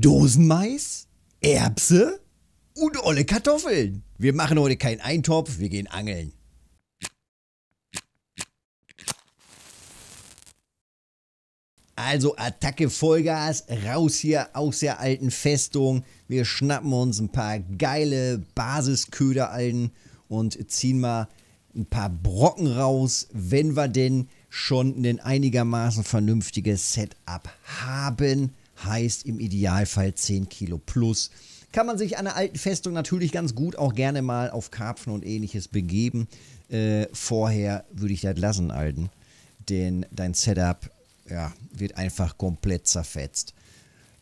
Dosenmais, Erbse und olle Kartoffeln. Wir machen heute keinen Eintopf, wir gehen angeln. Also Attacke Vollgas, raus hier aus der alten Festung. Wir schnappen uns ein paar geile Basisköderallen und ziehen mal ein paar Brocken raus, wenn wir denn schon ein einigermaßen vernünftiges Setup haben heißt im Idealfall 10 Kilo plus. Kann man sich an der alten Festung natürlich ganz gut auch gerne mal auf Karpfen und ähnliches begeben. Äh, vorher würde ich das lassen, Alten. Denn dein Setup ja, wird einfach komplett zerfetzt.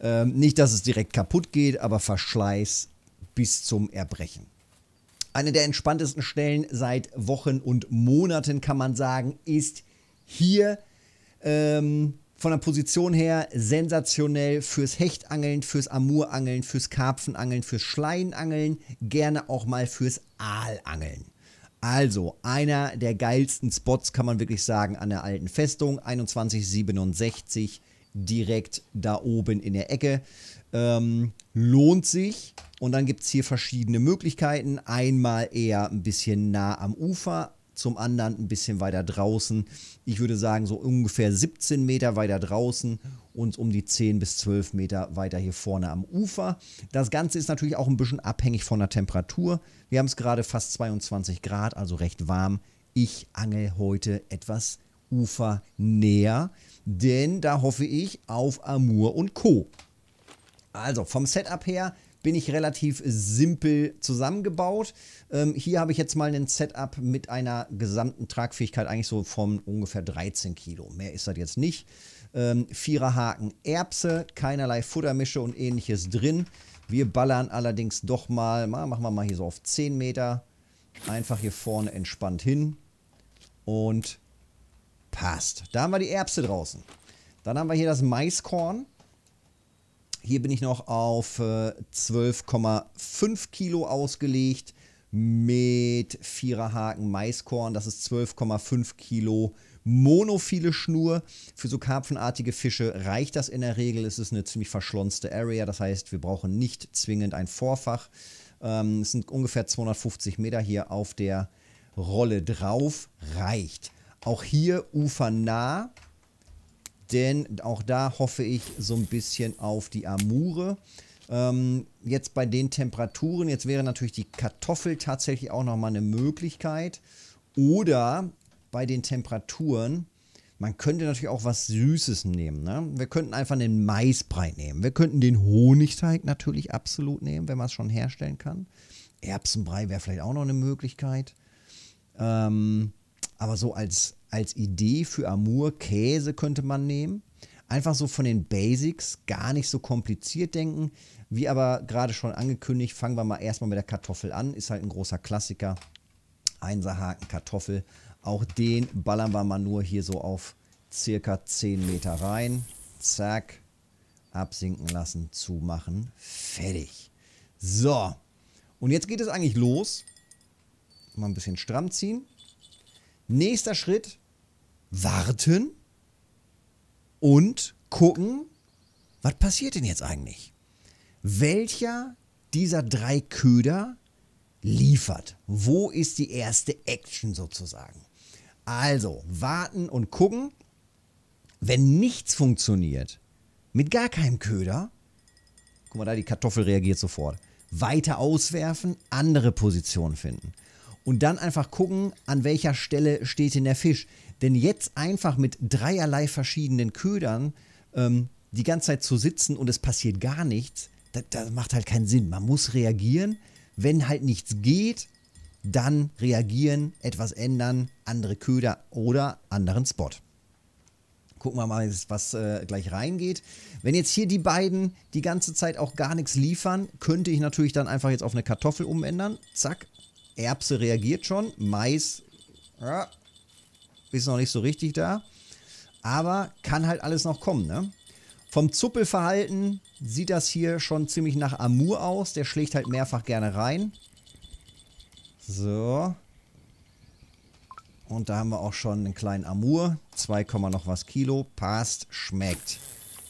Ähm, nicht, dass es direkt kaputt geht, aber Verschleiß bis zum Erbrechen. Eine der entspanntesten Stellen seit Wochen und Monaten, kann man sagen, ist hier ähm, von der Position her sensationell fürs Hechtangeln, fürs Amurangeln, fürs Karpfenangeln, fürs Schleienangeln, gerne auch mal fürs Aalangeln. Also, einer der geilsten Spots, kann man wirklich sagen, an der alten Festung, 2167, direkt da oben in der Ecke. Ähm, lohnt sich. Und dann gibt es hier verschiedene Möglichkeiten. Einmal eher ein bisschen nah am Ufer, zum anderen ein bisschen weiter draußen. Ich würde sagen, so ungefähr 17 Meter weiter draußen und um die 10 bis 12 Meter weiter hier vorne am Ufer. Das Ganze ist natürlich auch ein bisschen abhängig von der Temperatur. Wir haben es gerade fast 22 Grad, also recht warm. Ich angel heute etwas Ufer näher, denn da hoffe ich auf Amur und Co. Also vom Setup her bin ich relativ simpel zusammengebaut. Ähm, hier habe ich jetzt mal ein Setup mit einer gesamten Tragfähigkeit eigentlich so von ungefähr 13 Kilo. Mehr ist das jetzt nicht. Ähm, Vierer Haken Erbse, keinerlei Futtermische und ähnliches drin. Wir ballern allerdings doch mal, machen wir mal hier so auf 10 Meter, einfach hier vorne entspannt hin und passt. Da haben wir die Erbse draußen. Dann haben wir hier das Maiskorn. Hier bin ich noch auf 12,5 äh, Kilo ausgelegt mit Viererhaken Maiskorn. Das ist 12,5 Kilo monophile Schnur. Für so karpfenartige Fische reicht das in der Regel. Es ist eine ziemlich verschlonste Area. Das heißt, wir brauchen nicht zwingend ein Vorfach. Ähm, es sind ungefähr 250 Meter hier auf der Rolle drauf. Reicht. Auch hier ufernah. Denn auch da hoffe ich so ein bisschen auf die Amure. Ähm, jetzt bei den Temperaturen, jetzt wäre natürlich die Kartoffel tatsächlich auch nochmal eine Möglichkeit. Oder bei den Temperaturen, man könnte natürlich auch was Süßes nehmen. Ne? Wir könnten einfach den Maisbrei nehmen. Wir könnten den Honigteig natürlich absolut nehmen, wenn man es schon herstellen kann. Erbsenbrei wäre vielleicht auch noch eine Möglichkeit. Ähm, aber so als, als Idee für Amur Käse könnte man nehmen. Einfach so von den Basics, gar nicht so kompliziert denken. Wie aber gerade schon angekündigt, fangen wir mal erstmal mit der Kartoffel an. Ist halt ein großer Klassiker. Einserhaken, Kartoffel. Auch den ballern wir mal nur hier so auf circa 10 Meter rein. Zack. Absinken lassen, zumachen. Fertig. So. Und jetzt geht es eigentlich los. Mal ein bisschen stramm ziehen. Nächster Schritt, warten und gucken, was passiert denn jetzt eigentlich? Welcher dieser drei Köder liefert? Wo ist die erste Action sozusagen? Also, warten und gucken. Wenn nichts funktioniert, mit gar keinem Köder, guck mal da, die Kartoffel reagiert sofort. Weiter auswerfen, andere Position finden und dann einfach gucken, an welcher Stelle steht denn der Fisch. Denn jetzt einfach mit dreierlei verschiedenen Ködern ähm, die ganze Zeit zu sitzen und es passiert gar nichts, das, das macht halt keinen Sinn. Man muss reagieren. Wenn halt nichts geht, dann reagieren, etwas ändern, andere Köder oder anderen Spot. Gucken wir mal, was äh, gleich reingeht. Wenn jetzt hier die beiden die ganze Zeit auch gar nichts liefern, könnte ich natürlich dann einfach jetzt auf eine Kartoffel umändern. Zack, Erbse reagiert schon. Mais ja, ist noch nicht so richtig da. Aber kann halt alles noch kommen. Ne? Vom Zuppelverhalten sieht das hier schon ziemlich nach Amur aus. Der schlägt halt mehrfach gerne rein. So. Und da haben wir auch schon einen kleinen Amur. 2, noch was Kilo. Passt, schmeckt.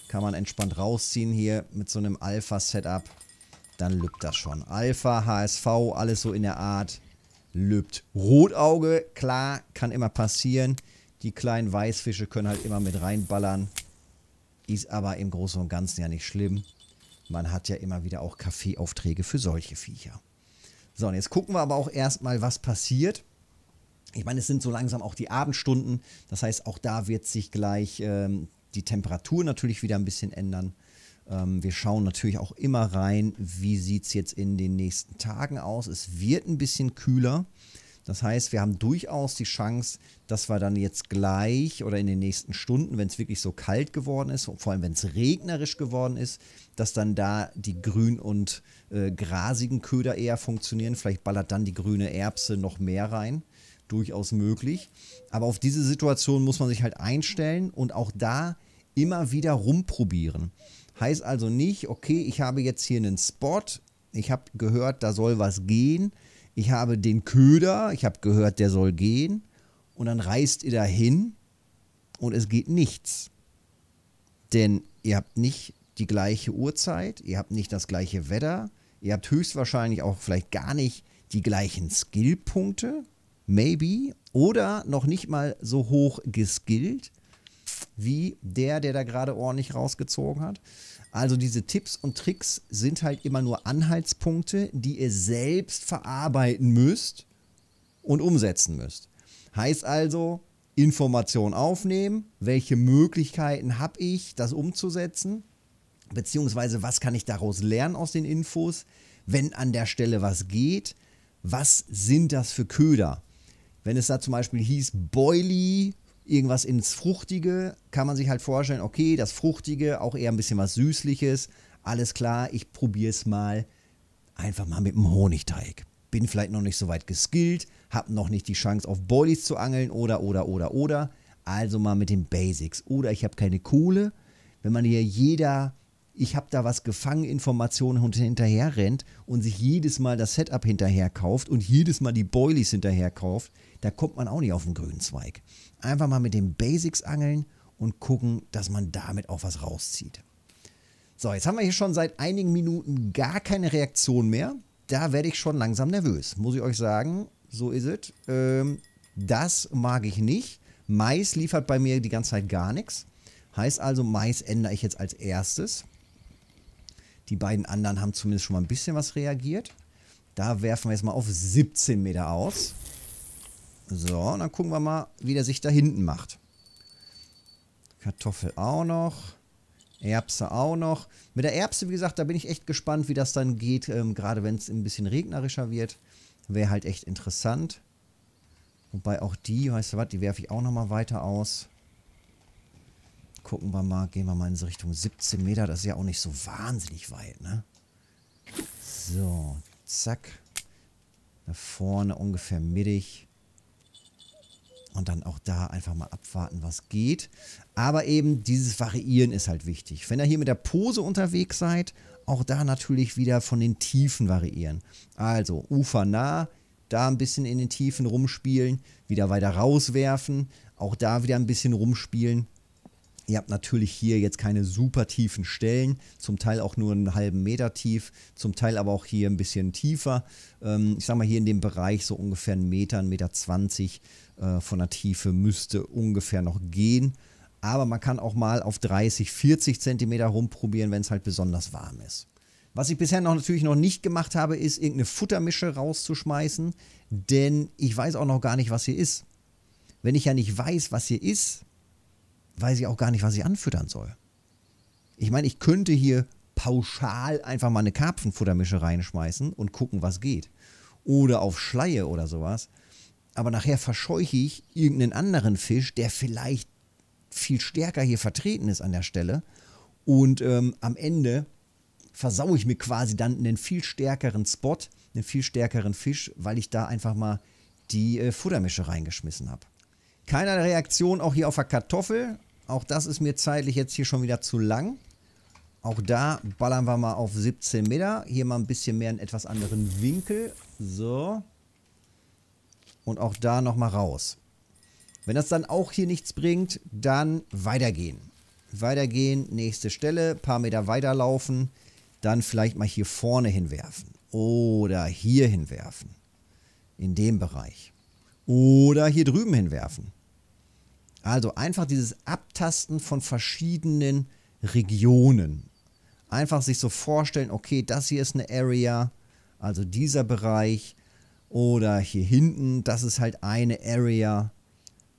Kann man entspannt rausziehen hier mit so einem Alpha-Setup dann lübt das schon. Alpha, HSV, alles so in der Art lübt. Rotauge, klar, kann immer passieren. Die kleinen Weißfische können halt immer mit reinballern. Ist aber im Großen und Ganzen ja nicht schlimm. Man hat ja immer wieder auch Kaffeeaufträge für solche Viecher. So, und jetzt gucken wir aber auch erstmal, was passiert. Ich meine, es sind so langsam auch die Abendstunden. Das heißt, auch da wird sich gleich ähm, die Temperatur natürlich wieder ein bisschen ändern. Ähm, wir schauen natürlich auch immer rein, wie sieht es jetzt in den nächsten Tagen aus. Es wird ein bisschen kühler. Das heißt, wir haben durchaus die Chance, dass wir dann jetzt gleich oder in den nächsten Stunden, wenn es wirklich so kalt geworden ist, vor allem wenn es regnerisch geworden ist, dass dann da die grün- und äh, grasigen Köder eher funktionieren. Vielleicht ballert dann die grüne Erbse noch mehr rein. Durchaus möglich. Aber auf diese Situation muss man sich halt einstellen und auch da immer wieder rumprobieren. Heißt also nicht, okay, ich habe jetzt hier einen Spot, ich habe gehört, da soll was gehen, ich habe den Köder, ich habe gehört, der soll gehen und dann reist ihr dahin und es geht nichts. Denn ihr habt nicht die gleiche Uhrzeit, ihr habt nicht das gleiche Wetter, ihr habt höchstwahrscheinlich auch vielleicht gar nicht die gleichen Skillpunkte, maybe, oder noch nicht mal so hoch geskillt wie der, der da gerade ordentlich rausgezogen hat. Also diese Tipps und Tricks sind halt immer nur Anhaltspunkte, die ihr selbst verarbeiten müsst und umsetzen müsst. Heißt also, Informationen aufnehmen, welche Möglichkeiten habe ich, das umzusetzen, beziehungsweise was kann ich daraus lernen aus den Infos, wenn an der Stelle was geht, was sind das für Köder? Wenn es da zum Beispiel hieß, Boily irgendwas ins Fruchtige, kann man sich halt vorstellen, okay, das Fruchtige, auch eher ein bisschen was Süßliches, alles klar, ich probiere es mal einfach mal mit dem Honigteig. Bin vielleicht noch nicht so weit geskillt, habe noch nicht die Chance auf Boilies zu angeln oder, oder, oder, oder. Also mal mit den Basics. Oder ich habe keine Kohle. Wenn man hier jeder ich habe da was gefangen, Informationen und hinterher rennt und sich jedes Mal das Setup hinterher kauft und jedes Mal die Boilies hinterher kauft, da kommt man auch nicht auf den grünen Zweig. Einfach mal mit den Basics angeln und gucken, dass man damit auch was rauszieht. So, jetzt haben wir hier schon seit einigen Minuten gar keine Reaktion mehr. Da werde ich schon langsam nervös, muss ich euch sagen. So ist es. Ähm, das mag ich nicht. Mais liefert bei mir die ganze Zeit gar nichts. Heißt also, Mais ändere ich jetzt als erstes. Die beiden anderen haben zumindest schon mal ein bisschen was reagiert. Da werfen wir jetzt mal auf 17 Meter aus. So, und dann gucken wir mal, wie der sich da hinten macht. Kartoffel auch noch. Erbse auch noch. Mit der Erbse, wie gesagt, da bin ich echt gespannt, wie das dann geht. Ähm, gerade wenn es ein bisschen regnerischer wird. Wäre halt echt interessant. Wobei auch die, weißt du was, die werfe ich auch nochmal weiter aus. Gucken wir mal, gehen wir mal in so Richtung 17 Meter. Das ist ja auch nicht so wahnsinnig weit, ne? So, zack. Da vorne ungefähr mittig. Und dann auch da einfach mal abwarten, was geht. Aber eben dieses Variieren ist halt wichtig. Wenn ihr hier mit der Pose unterwegs seid, auch da natürlich wieder von den Tiefen variieren. Also ufernah, da ein bisschen in den Tiefen rumspielen, wieder weiter rauswerfen, auch da wieder ein bisschen rumspielen. Ihr habt natürlich hier jetzt keine super tiefen Stellen, zum Teil auch nur einen halben Meter tief, zum Teil aber auch hier ein bisschen tiefer. Ähm, ich sag mal hier in dem Bereich so ungefähr einen Meter, einen Meter 20 äh, von der Tiefe müsste ungefähr noch gehen. Aber man kann auch mal auf 30, 40 Zentimeter rumprobieren, wenn es halt besonders warm ist. Was ich bisher noch natürlich noch nicht gemacht habe, ist irgendeine Futtermische rauszuschmeißen, denn ich weiß auch noch gar nicht, was hier ist. Wenn ich ja nicht weiß, was hier ist, weiß ich auch gar nicht, was ich anfüttern soll. Ich meine, ich könnte hier pauschal einfach mal eine Karpfenfuttermische reinschmeißen und gucken, was geht. Oder auf Schleie oder sowas. Aber nachher verscheuche ich irgendeinen anderen Fisch, der vielleicht viel stärker hier vertreten ist an der Stelle. Und ähm, am Ende versaue ich mir quasi dann einen viel stärkeren Spot, einen viel stärkeren Fisch, weil ich da einfach mal die äh, Futtermische reingeschmissen habe. Keine Reaktion auch hier auf der Kartoffel, auch das ist mir zeitlich jetzt hier schon wieder zu lang. Auch da ballern wir mal auf 17 Meter. Hier mal ein bisschen mehr einen etwas anderen Winkel. So. Und auch da nochmal raus. Wenn das dann auch hier nichts bringt, dann weitergehen. Weitergehen, nächste Stelle, paar Meter weiterlaufen. Dann vielleicht mal hier vorne hinwerfen. Oder hier hinwerfen. In dem Bereich. Oder hier drüben hinwerfen. Also einfach dieses Abtasten von verschiedenen Regionen. Einfach sich so vorstellen, okay, das hier ist eine Area, also dieser Bereich oder hier hinten, das ist halt eine Area.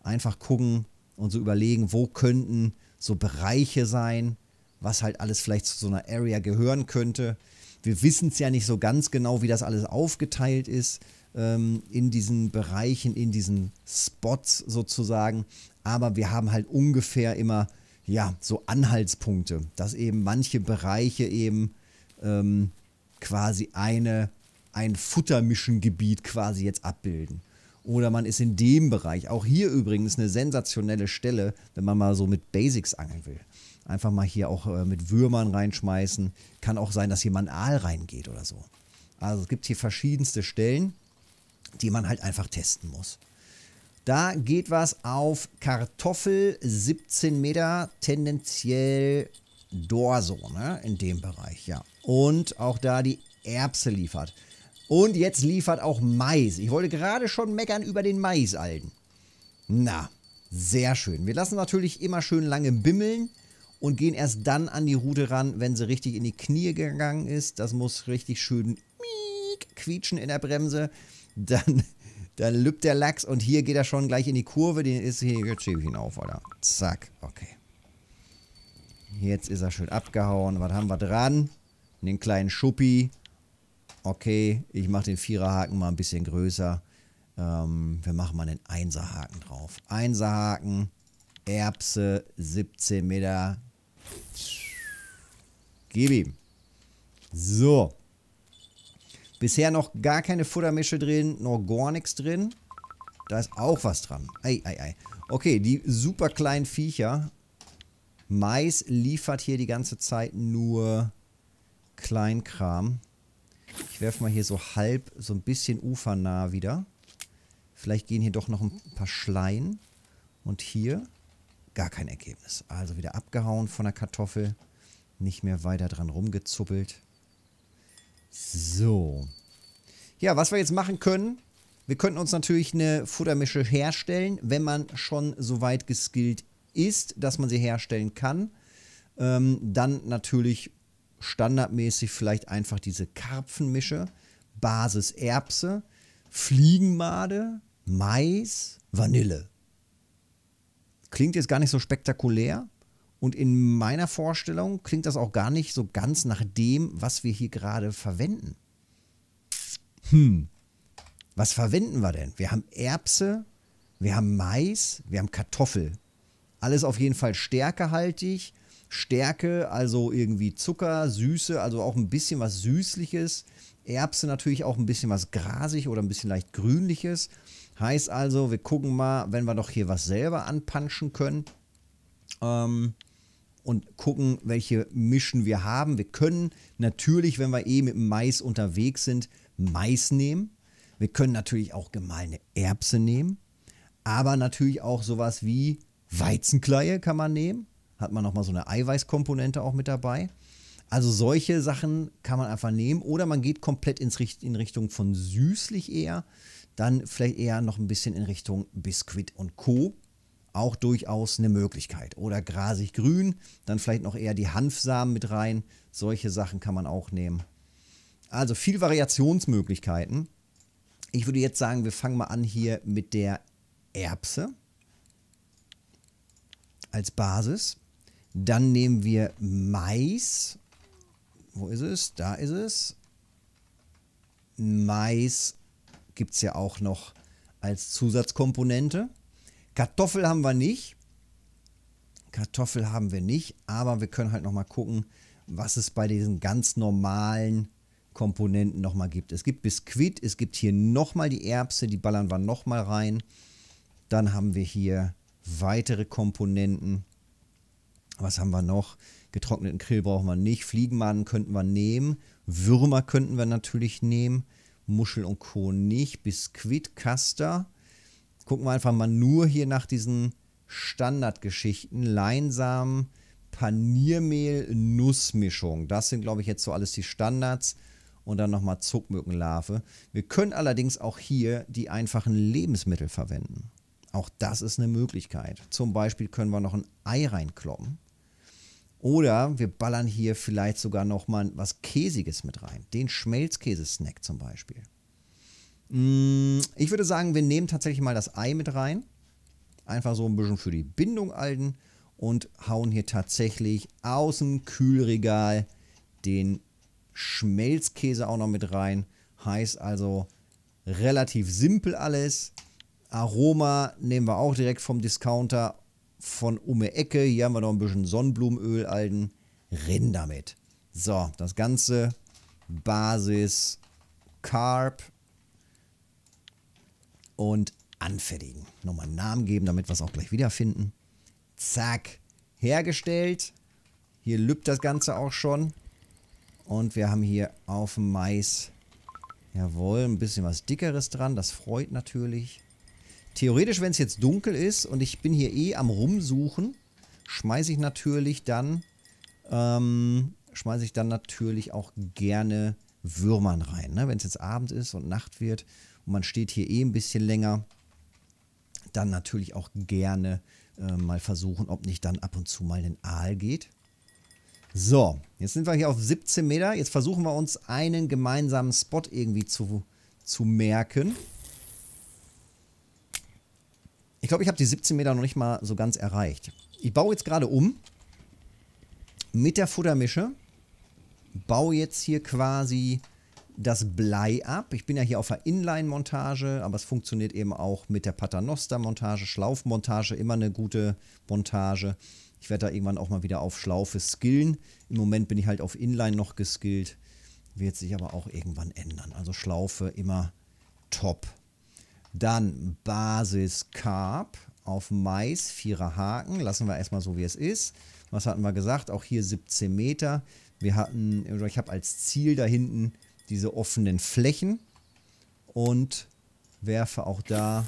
Einfach gucken und so überlegen, wo könnten so Bereiche sein, was halt alles vielleicht zu so einer Area gehören könnte. Wir wissen es ja nicht so ganz genau, wie das alles aufgeteilt ist ähm, in diesen Bereichen, in diesen Spots sozusagen. Aber wir haben halt ungefähr immer, ja, so Anhaltspunkte, dass eben manche Bereiche eben ähm, quasi eine, ein Futtermischengebiet quasi jetzt abbilden oder man ist in dem Bereich. Auch hier übrigens eine sensationelle Stelle, wenn man mal so mit Basics angeln will. Einfach mal hier auch äh, mit Würmern reinschmeißen. Kann auch sein, dass hier mal ein Aal reingeht oder so. Also es gibt hier verschiedenste Stellen die man halt einfach testen muss. Da geht was auf Kartoffel 17 Meter, tendenziell Dorso, ne? In dem Bereich, ja. Und auch da die Erbse liefert. Und jetzt liefert auch Mais. Ich wollte gerade schon meckern über den Maisalden. Na, sehr schön. Wir lassen natürlich immer schön lange bimmeln und gehen erst dann an die Rute ran, wenn sie richtig in die Knie gegangen ist. Das muss richtig schön quietschen in der Bremse dann, dann lübt der Lachs und hier geht er schon gleich in die Kurve. Den ist hier, jetzt schiebe ich ihn auf, oder? Zack, okay. Jetzt ist er schön abgehauen. Was haben wir dran? Den kleinen Schuppi. Okay, ich mache den Viererhaken mal ein bisschen größer. Ähm, wir machen mal einen Einserhaken drauf. Einserhaken, Erbse, 17 Meter. Gib ihm. So. Bisher noch gar keine Futtermische drin, noch gar nichts drin. Da ist auch was dran. Ei, ei, ei. Okay, die super kleinen Viecher. Mais liefert hier die ganze Zeit nur Kleinkram. Ich werfe mal hier so halb, so ein bisschen ufernah wieder. Vielleicht gehen hier doch noch ein paar Schleien. Und hier gar kein Ergebnis. Also wieder abgehauen von der Kartoffel. Nicht mehr weiter dran rumgezuppelt. So. Ja, was wir jetzt machen können, wir könnten uns natürlich eine Futtermische herstellen, wenn man schon so weit geskillt ist, dass man sie herstellen kann. Ähm, dann natürlich standardmäßig vielleicht einfach diese Karpfenmische, Basis Erbse, Fliegenmade, Mais, Vanille. Klingt jetzt gar nicht so spektakulär, und in meiner Vorstellung klingt das auch gar nicht so ganz nach dem, was wir hier gerade verwenden. Hm, was verwenden wir denn? Wir haben Erbse, wir haben Mais, wir haben Kartoffel. Alles auf jeden Fall stärkehaltig. Stärke, also irgendwie Zucker, Süße, also auch ein bisschen was Süßliches. Erbse natürlich auch ein bisschen was grasig oder ein bisschen leicht grünliches. Heißt also, wir gucken mal, wenn wir doch hier was selber anpanschen können. Ähm, und gucken, welche Mischen wir haben. Wir können natürlich, wenn wir eh mit Mais unterwegs sind, Mais nehmen. Wir können natürlich auch gemahlene Erbse nehmen. Aber natürlich auch sowas wie Weizenkleie kann man nehmen. Hat man nochmal so eine Eiweißkomponente auch mit dabei. Also solche Sachen kann man einfach nehmen. Oder man geht komplett ins, in Richtung von süßlich eher. Dann vielleicht eher noch ein bisschen in Richtung Biskuit und Co auch durchaus eine Möglichkeit. Oder grasig grün, dann vielleicht noch eher die Hanfsamen mit rein. Solche Sachen kann man auch nehmen. Also viel Variationsmöglichkeiten. Ich würde jetzt sagen, wir fangen mal an hier mit der Erbse als Basis. Dann nehmen wir Mais. Wo ist es? Da ist es. Mais gibt es ja auch noch als Zusatzkomponente. Kartoffel haben wir nicht. Kartoffel haben wir nicht, aber wir können halt nochmal gucken, was es bei diesen ganz normalen Komponenten nochmal gibt. Es gibt Biskuit, es gibt hier nochmal die Erbse, die ballern wir nochmal rein. Dann haben wir hier weitere Komponenten. Was haben wir noch? Getrockneten Krill brauchen wir nicht. Fliegenmaden könnten wir nehmen. Würmer könnten wir natürlich nehmen. Muschel und Co. nicht. Biskuit, Custer gucken wir einfach mal nur hier nach diesen Standardgeschichten. Leinsamen, Paniermehl, Nussmischung. Das sind, glaube ich, jetzt so alles die Standards. Und dann nochmal Zuckmückenlarve. Wir können allerdings auch hier die einfachen Lebensmittel verwenden. Auch das ist eine Möglichkeit. Zum Beispiel können wir noch ein Ei reinkloppen. Oder wir ballern hier vielleicht sogar nochmal was Käsiges mit rein. Den Schmelzkäsesnack zum Beispiel. Mm, ich würde sagen, wir nehmen tatsächlich mal das Ei mit rein. Einfach so ein bisschen für die Bindung alten. Und hauen hier tatsächlich aus dem Kühlregal den Schmelzkäse auch noch mit rein. Heißt also relativ simpel alles. Aroma nehmen wir auch direkt vom Discounter von Umme Ecke. Hier haben wir noch ein bisschen Sonnenblumenöl, alten. Rinder damit. So, das Ganze Basis Carp und anfertigen. Nochmal einen Namen geben, damit wir es auch gleich wiederfinden. Zack, hergestellt. Hier lübt das Ganze auch schon. Und wir haben hier auf dem Mais, jawohl, ein bisschen was Dickeres dran. Das freut natürlich. Theoretisch, wenn es jetzt dunkel ist und ich bin hier eh am Rumsuchen, schmeiße ich natürlich dann, ähm, schmeiße ich dann natürlich auch gerne Würmern rein. Ne? Wenn es jetzt Abend ist und Nacht wird und man steht hier eh ein bisschen länger, dann natürlich auch gerne äh, mal versuchen, ob nicht dann ab und zu mal ein Aal geht. So, jetzt sind wir hier auf 17 Meter. Jetzt versuchen wir uns einen gemeinsamen Spot irgendwie zu, zu merken. Ich glaube, ich habe die 17 Meter noch nicht mal so ganz erreicht. Ich baue jetzt gerade um mit der Futtermische. Baue jetzt hier quasi das Blei ab. Ich bin ja hier auf der Inline-Montage, aber es funktioniert eben auch mit der Paternoster-Montage, Schlaufmontage, immer eine gute Montage. Ich werde da irgendwann auch mal wieder auf Schlaufe skillen. Im Moment bin ich halt auf Inline noch geskillt. Wird sich aber auch irgendwann ändern. Also Schlaufe immer top. Dann Basis Carb auf Mais, vierer Haken. Lassen wir erstmal so, wie es ist. Was hatten wir gesagt? Auch hier 17 Meter. Wir hatten, ich habe als Ziel da hinten diese offenen Flächen und werfe auch da,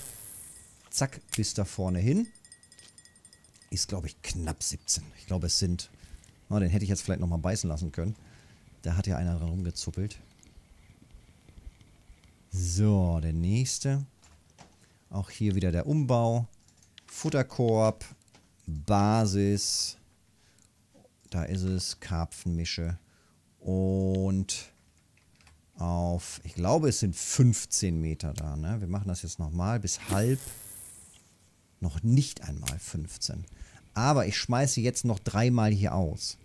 zack, bis da vorne hin. Ist, glaube ich, knapp 17. Ich glaube, es sind, oh, den hätte ich jetzt vielleicht nochmal beißen lassen können. Da hat ja einer dran rumgezuppelt. So, der nächste. Auch hier wieder der Umbau. Futterkorb, Basis, da ist es, Karpfenmische und auf, ich glaube, es sind 15 Meter da. Ne? Wir machen das jetzt nochmal bis halb, noch nicht einmal 15. Aber ich schmeiße jetzt noch dreimal hier aus.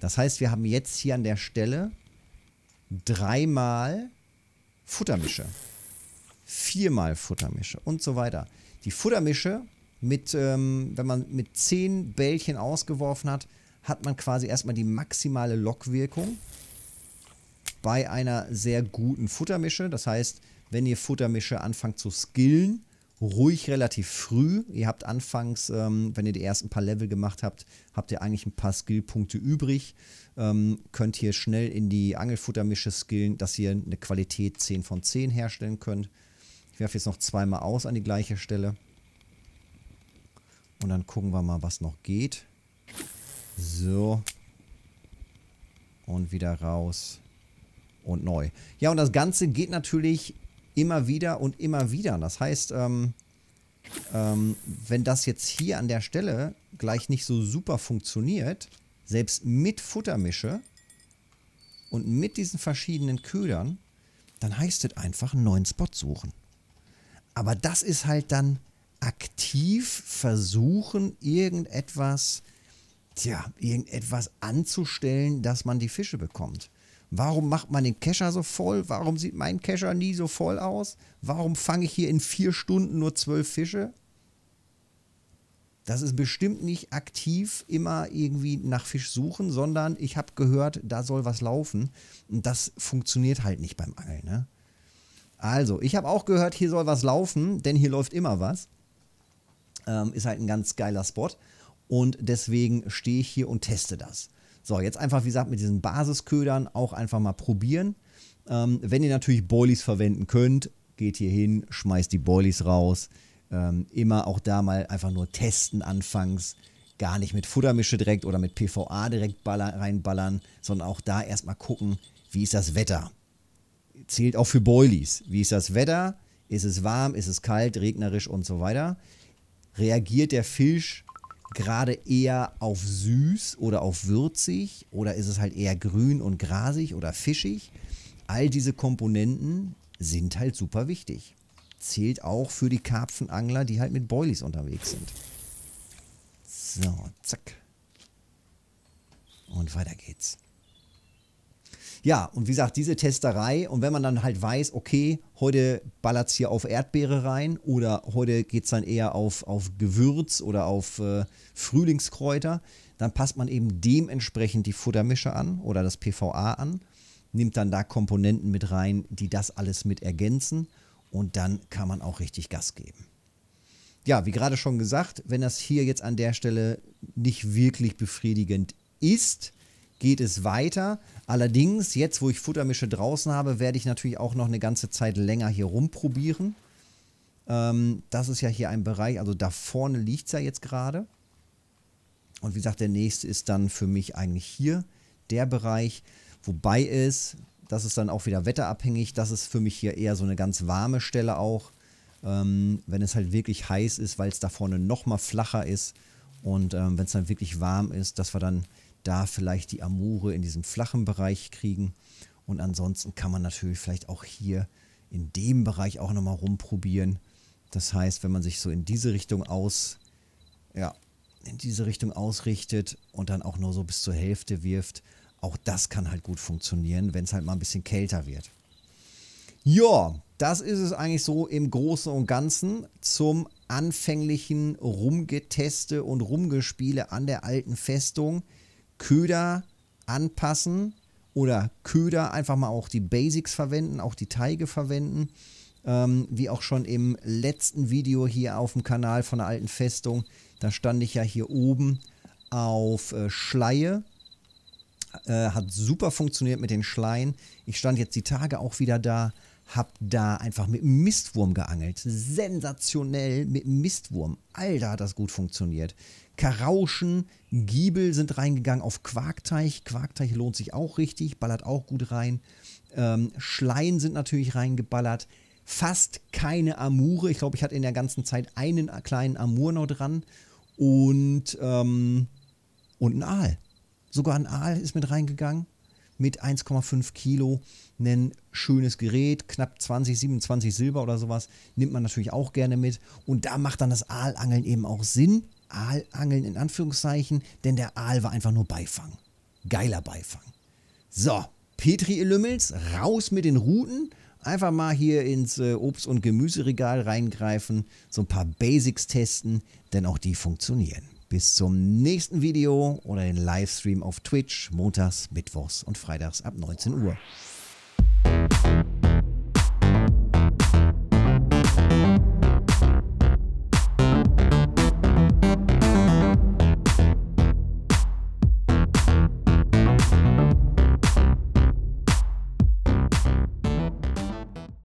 Das heißt, wir haben jetzt hier an der Stelle dreimal Futtermische. Viermal Futtermische und so weiter. Die Futtermische, mit, ähm, wenn man mit 10 Bällchen ausgeworfen hat, hat man quasi erstmal die maximale Lockwirkung bei einer sehr guten Futtermische. Das heißt, wenn ihr Futtermische anfangt zu skillen, ruhig relativ früh. Ihr habt anfangs, ähm, wenn ihr die ersten paar Level gemacht habt, habt ihr eigentlich ein paar Skillpunkte übrig. Ähm, könnt ihr schnell in die Angelfuttermische skillen, dass ihr eine Qualität 10 von 10 herstellen könnt. Ich werfe jetzt noch zweimal aus an die gleiche Stelle. Und dann gucken wir mal, was noch geht. So. Und wieder raus und neu. Ja, und das Ganze geht natürlich immer wieder und immer wieder. Das heißt, ähm, ähm, wenn das jetzt hier an der Stelle gleich nicht so super funktioniert, selbst mit Futtermische und mit diesen verschiedenen Ködern, dann heißt es einfach einen neuen Spot suchen. Aber das ist halt dann aktiv versuchen, irgendetwas, tja, irgendetwas anzustellen, dass man die Fische bekommt. Warum macht man den Kescher so voll? Warum sieht mein Kescher nie so voll aus? Warum fange ich hier in vier Stunden nur zwölf Fische? Das ist bestimmt nicht aktiv immer irgendwie nach Fisch suchen, sondern ich habe gehört, da soll was laufen. Und das funktioniert halt nicht beim Angeln. Ne? Also, ich habe auch gehört, hier soll was laufen, denn hier läuft immer was. Ähm, ist halt ein ganz geiler Spot. Und deswegen stehe ich hier und teste das. So, jetzt einfach, wie gesagt, mit diesen Basisködern auch einfach mal probieren. Ähm, wenn ihr natürlich Boilies verwenden könnt, geht hier hin, schmeißt die Boilies raus. Ähm, immer auch da mal einfach nur testen anfangs. Gar nicht mit Futtermische direkt oder mit PVA direkt baller, reinballern, sondern auch da erstmal gucken, wie ist das Wetter. Zählt auch für Boilies. Wie ist das Wetter? Ist es warm? Ist es kalt? Regnerisch und so weiter? Reagiert der Fisch gerade eher auf süß oder auf würzig oder ist es halt eher grün und grasig oder fischig? All diese Komponenten sind halt super wichtig. Zählt auch für die Karpfenangler, die halt mit Boilies unterwegs sind. So, zack. Und weiter geht's. Ja, und wie gesagt, diese Testerei und wenn man dann halt weiß, okay, heute ballert es hier auf Erdbeere rein oder heute geht es dann eher auf, auf Gewürz oder auf äh, Frühlingskräuter, dann passt man eben dementsprechend die Futtermische an oder das PVA an, nimmt dann da Komponenten mit rein, die das alles mit ergänzen und dann kann man auch richtig Gas geben. Ja, wie gerade schon gesagt, wenn das hier jetzt an der Stelle nicht wirklich befriedigend ist, geht es weiter. Allerdings, jetzt wo ich Futtermische draußen habe, werde ich natürlich auch noch eine ganze Zeit länger hier rumprobieren. Ähm, das ist ja hier ein Bereich, also da vorne liegt es ja jetzt gerade. Und wie gesagt, der nächste ist dann für mich eigentlich hier der Bereich, wobei es, das ist dann auch wieder wetterabhängig, das ist für mich hier eher so eine ganz warme Stelle auch, ähm, wenn es halt wirklich heiß ist, weil es da vorne nochmal flacher ist und ähm, wenn es dann wirklich warm ist, dass wir dann da vielleicht die Amure in diesem flachen Bereich kriegen. Und ansonsten kann man natürlich vielleicht auch hier in dem Bereich auch nochmal rumprobieren. Das heißt, wenn man sich so in diese Richtung aus, ja, in diese Richtung ausrichtet und dann auch nur so bis zur Hälfte wirft, auch das kann halt gut funktionieren, wenn es halt mal ein bisschen kälter wird. Ja, das ist es eigentlich so im Großen und Ganzen zum anfänglichen Rumgeteste und Rumgespiele an der alten Festung. Köder anpassen oder Köder einfach mal auch die Basics verwenden, auch die Teige verwenden. Ähm, wie auch schon im letzten Video hier auf dem Kanal von der alten Festung, da stand ich ja hier oben auf äh, Schleie. Äh, hat super funktioniert mit den Schleien. Ich stand jetzt die Tage auch wieder da, hab da einfach mit Mistwurm geangelt. Sensationell mit Mistwurm. Alter, hat das gut funktioniert. Karauschen, Giebel sind reingegangen auf Quarkteich. Quarkteich lohnt sich auch richtig, ballert auch gut rein. Ähm, Schleien sind natürlich reingeballert. Fast keine Amure. Ich glaube, ich hatte in der ganzen Zeit einen kleinen Amur noch dran. Und, ähm, und ein Aal. Sogar ein Aal ist mit reingegangen. Mit 1,5 Kilo ein schönes Gerät, knapp 20, 27 Silber oder sowas, nimmt man natürlich auch gerne mit. Und da macht dann das Aalangeln eben auch Sinn. Aalangeln in Anführungszeichen, denn der Aal war einfach nur Beifang. Geiler Beifang. So, Petri Lümmels, raus mit den Ruten. Einfach mal hier ins äh, Obst- und Gemüseregal reingreifen, so ein paar Basics testen, denn auch die funktionieren. Bis zum nächsten Video oder den Livestream auf Twitch, montags, mittwochs und freitags ab 19 Uhr. Thank you.